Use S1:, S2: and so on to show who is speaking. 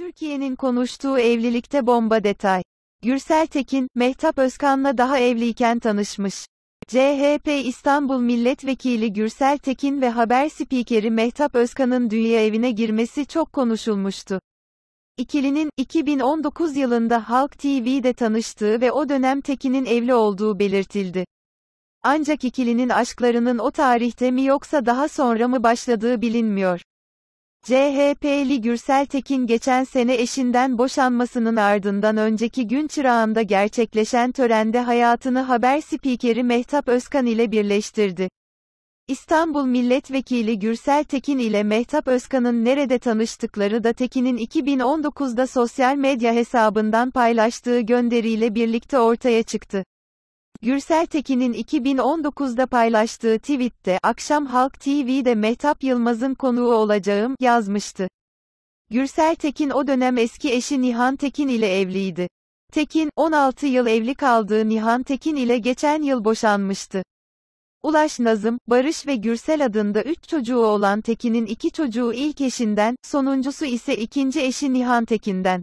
S1: Türkiye'nin konuştuğu evlilikte bomba detay. Gürsel Tekin, Mehtap Özkan'la daha evliyken tanışmış. CHP İstanbul Milletvekili Gürsel Tekin ve haber spikeri Mehtap Özkan'ın dünya evine girmesi çok konuşulmuştu. İkilinin 2019 yılında Halk TV'de tanıştığı ve o dönem Tekin'in evli olduğu belirtildi. Ancak ikilinin aşklarının o tarihte mi yoksa daha sonra mı başladığı bilinmiyor. CHP'li Gürsel Tekin geçen sene eşinden boşanmasının ardından önceki gün çırağında gerçekleşen törende hayatını haber spikeri Mehtap Özkan ile birleştirdi. İstanbul Milletvekili Gürsel Tekin ile Mehtap Özkan'ın nerede tanıştıkları da Tekin'in 2019'da sosyal medya hesabından paylaştığı gönderiyle birlikte ortaya çıktı. Gürsel Tekin'in 2019'da paylaştığı tweette akşam Halk TV'de Mehtap Yılmaz'ın konuğu olacağım yazmıştı. Gürsel Tekin o dönem eski eşi Nihan Tekin ile evliydi. Tekin, 16 yıl evli kaldığı Nihan Tekin ile geçen yıl boşanmıştı. Ulaş Nazım, Barış ve Gürsel adında 3 çocuğu olan Tekin'in iki çocuğu ilk eşinden, sonuncusu ise ikinci eşi Nihan Tekin'den.